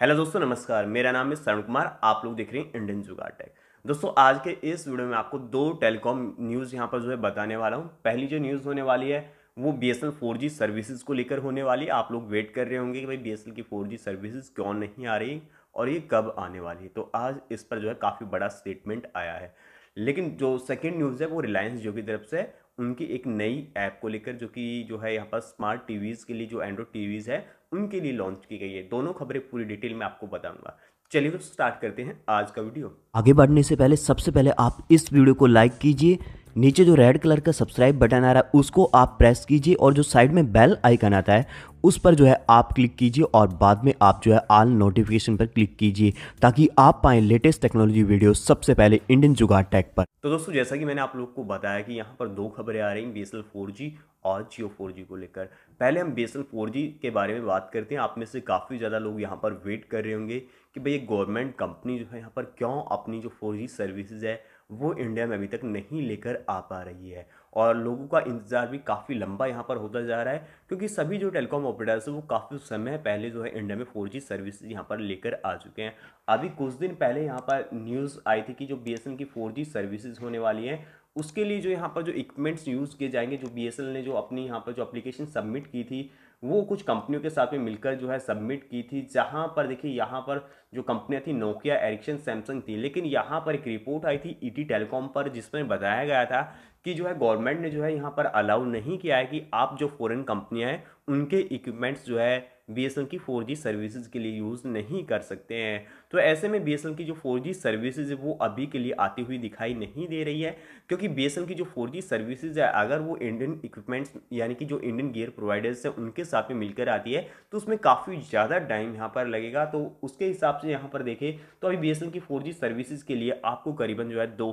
hello दोस्तों नमस्कार मेरा नाम है शरण कुमार आप लोग देख रहे हैं इंडियन जुगाड़ टेक दोस्तों आज के इस वीडियो में आपको दो टेलीकॉम न्यूज़ यहाँ पर जो है बताने वाला हूँ पहली जो न्यूज़ होने वाली है वो बी एस एल सर्विसेज को लेकर होने वाली है आप लोग वेट कर रहे होंगे कि भाई बी एस एल की फोर सर्विसेज क्यों नहीं आ रही और ये कब आने वाली है तो आज इस पर जो है काफ़ी बड़ा स्टेटमेंट आया है लेकिन जो सेकेंड न्यूज़ है वो रिलायंस जियो की तरफ से उनकी एक नई ऐप को लेकर जो कि जो है यहाँ पर स्मार्ट टीवीज़ के लिए जो एंड्रॉयड टीवीज़ है उनके लिए लॉन्च की गई है दोनों खबरें पूरी डिटेल में आपको बताऊंगा चलिए तो स्टार्ट करते हैं आज का वीडियो आगे बढ़ने से पहले सबसे पहले आप इस वीडियो को लाइक कीजिए नीचे जो रेड कलर का सब्सक्राइब बटन आ रहा है उसको आप प्रेस कीजिए और जो साइड में बेल आइकन आता है उस पर जो है आप क्लिक कीजिए और बाद में आप जो है आल नोटिफिकेशन पर क्लिक कीजिए ताकि आप पाएँ लेटेस्ट टेक्नोलॉजी वीडियो सबसे पहले इंडियन जुगाड़ टेक पर तो दोस्तों जैसा कि मैंने आप लोग को बताया कि यहाँ पर दो खबरें आ रही हैं बी एस और जियो फोर को लेकर पहले हम बी एस के बारे में बात करते हैं आप में से काफ़ी ज़्यादा लोग यहाँ पर वेट कर रहे होंगे कि भाई ये गवर्नमेंट कंपनी जो है यहाँ पर क्यों अपनी जो फोर सर्विसेज है वो इंडिया में अभी तक नहीं लेकर आ पा रही है और लोगों का इंतज़ार भी काफ़ी लंबा यहाँ पर होता जा रहा है क्योंकि सभी जो टेलीकॉम ऑपरेटर्स हैं वो काफ़ी समय पहले जो है इंडिया में फोर जी सर्विस यहाँ पर लेकर आ चुके हैं अभी कुछ दिन पहले यहाँ पर न्यूज़ आई थी कि जो बी की फोर सर्विसेज होने वाली हैं उसके लिए जो यहाँ पर जो इक्विपमेंट्स यूज़ किए जाएंगे जो बी ने जो अपनी यहाँ पर जो अप्लीकेशन सबमिट की थी वो कुछ कंपनियों के साथ में मिलकर जो है सबमिट की थी जहाँ पर देखिए यहाँ पर जो कंपनियाँ थी नोकिया एरिक्शन सैमसंग थी लेकिन यहाँ पर एक रिपोर्ट आई थी ईटी e टेलीकॉम पर जिसमें बताया गया था कि जो है गवर्नमेंट ने जो है यहाँ पर अलाउ नहीं किया है कि आप जो फॉरेन कंपनियाँ हैं उनके इक्विपमेंट्स जो है बी की फोर जी सर्विसेज के लिए यूज़ नहीं कर सकते हैं तो ऐसे में बी की जो फोर जी सर्विसेज है वो अभी के लिए आती हुई दिखाई नहीं दे रही है क्योंकि बी की जो फोर जी सर्विसेज है अगर वो इंडियन इक्विपमेंट्स यानी कि जो इंडियन गियर प्रोवाइडर्स हैं उनके साथ में मिलकर आती है तो उसमें काफ़ी ज़्यादा टाइम यहाँ पर लगेगा तो उसके हिसाब से यहाँ पर देखें तो अभी बी की फोर जी सर्विसेज के लिए आपको करीबन जो है दो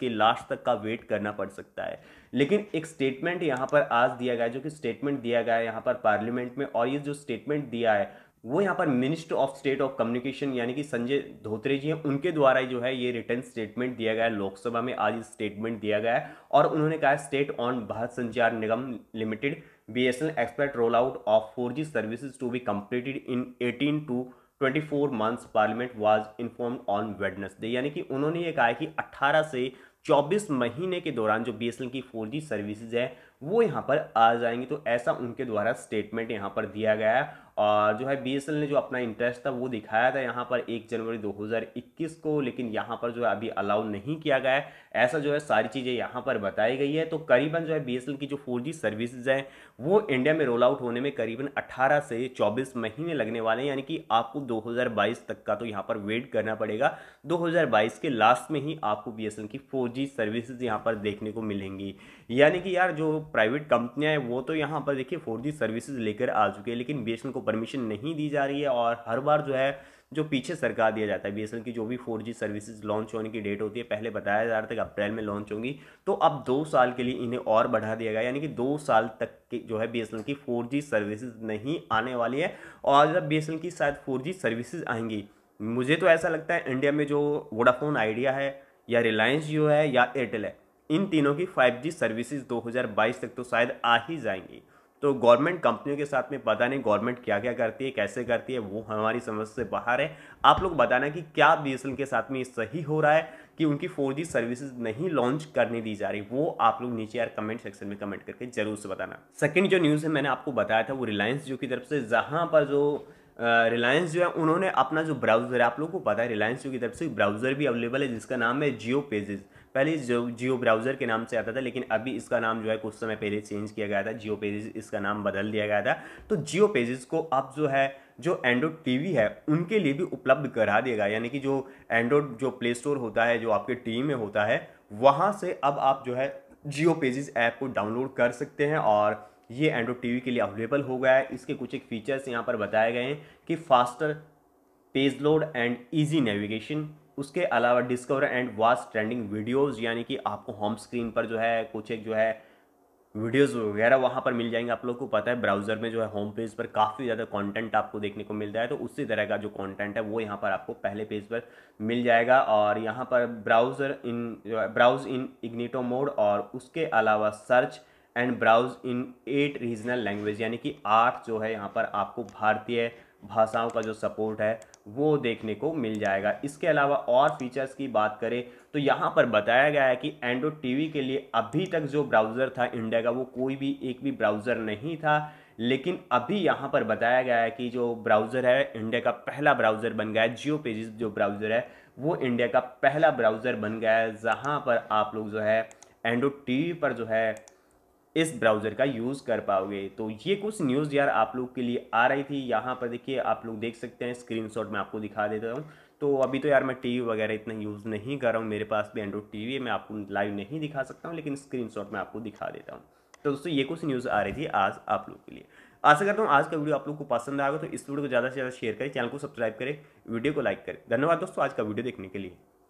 के लास्ट तक का वेट करना पड़ सकता है लेकिन एक स्टेटमेंट यहाँ पर आज दिया गया जो कि स्टेटमेंट दिया गया है यहाँ पर पार्लियामेंट में और ये जो स्टेटमेंट दिया है वो यहाँ पर minister of state of communication यानी कि संजय धोत्रे जी हैं उनके द्वारा जो है ये रिटर्न स्टेटमेंट दिया गया है लोकसभा में आज स्टेटमेंट दिया गया है और उन्होंने कहा state on Bharat Sanchar Nigam limited B S N expert roll out of four G services to be completed in eighteen to 24 months parliament was inform on Wednesday यानी कि उन्होंने ये कहा कि 18 से 24 महीने के दौरान जो बी की फोर सर्विसेज है वो यहाँ पर आ जाएंगी तो ऐसा उनके द्वारा स्टेटमेंट यहाँ पर दिया गया है और जो है बी ने जो अपना इंटरेस्ट था वो दिखाया था यहाँ पर एक जनवरी 2021 को लेकिन यहाँ पर जो है अभी अलाउ नहीं किया गया है ऐसा जो है सारी चीज़ें यहाँ पर बताई गई है तो करीबन जो है बी की जो फोर सर्विसेज हैं वो इंडिया में रोल आउट होने में करीबन अट्ठारह से चौबीस महीने लगने वाले हैं यानी कि आपको 2022 तक का तो यहाँ पर वेट करना पड़ेगा 2022 के लास्ट में ही आपको बी की फोर जी सर्विसेज यहाँ पर देखने को मिलेंगी यानी कि यार जो प्राइवेट कंपनियाँ हैं वो तो यहाँ पर देखिए फोर सर्विसेज लेकर आ चुकी है लेकिन बी को परमिशन नहीं दी जा रही है और हर बार जो है जो पीछे सरकार दिया जाता है बी की जो भी फोर जी सर्विसेज लॉन्च होने की डेट होती है पहले बताया जा रहा था कि अप्रैल में लॉन्च होंगी तो अब दो साल के लिए इन्हें और बढ़ा दिया गया यानी कि दो साल तक की जो है बी की फोर सर्विसेज नहीं आने वाली है और जब बी की शायद फोर सर्विसेज आएंगी मुझे तो ऐसा लगता है इंडिया में जो वोडाफोन आइडिया है या रिलायंस जियो है या एयरटेल है इन तीनों की जी सर्विसेज दो तक तो शायद आ ही जाएंगी तो गवर्नमेंट कंपनियों के साथ में पता नहीं गवर्नमेंट क्या क्या करती है कैसे करती है वो हमारी समझ से बाहर है आप लोग बताना कि क्या बी के साथ में सही हो रहा है कि उनकी फोर सर्विसेज नहीं लॉन्च करने दी जा रही वो आप लोग नीचे यार कमेंट सेक्शन में कमेंट करके जरूर से बताना सेकंड जो न्यूज़ है मैंने आपको बताया था वो रिलायंस जो की तरफ से जहाँ पर जो रिलायंस uh, जो है उन्होंने अपना जो ब्राउज़र है आप लोगों को पता है रिलायंस जो की तरफ से ब्राउज़र भी अवेलेबल है जिसका नाम है जियो पेजेस पहले जो जियो ब्राउज़र के नाम से आता था लेकिन अभी इसका नाम जो है कुछ समय पहले चेंज किया गया था जियो पेजेस इसका नाम बदल दिया गया था तो जियो पेजेस को अब जो है जो एंड्रॉयड टीवी है उनके लिए भी उपलब्ध करा गया यानी कि जो एंड्रॉयड जो प्ले स्टोर होता है जो आपके टीवी में होता है वहाँ से अब आप जो है जियो पेजेस ऐप को डाउनलोड कर सकते हैं और ये एंड्रॉयड टीवी के लिए अवेलेबल हो गया है इसके कुछ एक फीचर्स यहाँ पर बताए गए हैं कि faster page load and easy navigation उसके अलावा discover and was trending videos यानी कि आपको होम स्क्रीन पर जो है कुछ एक जो है वीडियोस वगैरह वहाँ पर मिल जाएंगे आप लोग को पता है ब्राउज़र में जो है होम पेज पर काफ़ी ज़्यादा कंटेंट आपको देखने को मिलता है तो उसी तरह का जो कंटेंट है वो यहाँ पर आपको पहले पेज पर मिल जाएगा और यहाँ पर browser in browse in incognito mode और उसके अलावा search and browse in eight regional language यानी कि आठ जो है यहाँ पर आपको भारतीय भाषाओं का जो सपोर्ट है वो देखने को मिल जाएगा इसके अलावा और फीचर्स की बात करें तो यहाँ पर बताया गया है कि एंड्रॉयड टीवी के लिए अभी तक जो ब्राउज़र था इंडिया का वो कोई भी एक भी ब्राउज़र नहीं था लेकिन अभी यहाँ पर बताया गया है कि जो ब्राउज़र है इंडिया का पहला ब्राउज़र बन गया है जियो पेजेस जो ब्राउज़र है वो इंडिया का पहला ब्राउज़र बन गया है जहाँ पर आप लोग जो है एंड्रॉयड टीवी पर जो है इस ब्राउज़र का यूज़ कर पाओगे तो ये कुछ न्यूज़ यार आप लोग के लिए आ रही थी यहाँ पर देखिए आप लोग देख सकते हैं स्क्रीनशॉट मैं आपको दिखा देता हूँ तो अभी तो यार मैं टीवी वगैरह इतना यूज़ नहीं कर रहा हूँ मेरे पास भी एंड्रॉइड टीवी है मैं आपको लाइव नहीं दिखा सकता हूँ लेकिन शॉट मैं आपको दिखा देता हूँ तो दोस्तों ये कुछ न्यूज़ आ रही थी आज आप लोग के लिए आशा करता हूँ आज का वीडियो आप लोग को पसंद आएगा तो इस वीडियो को ज़्यादा से ज़्यादा शेयर करें चैनल को सब्सक्राइब करें वीडियो को लाइक करें धन्यवाद दोस्तों आज का वीडियो देखने के लिए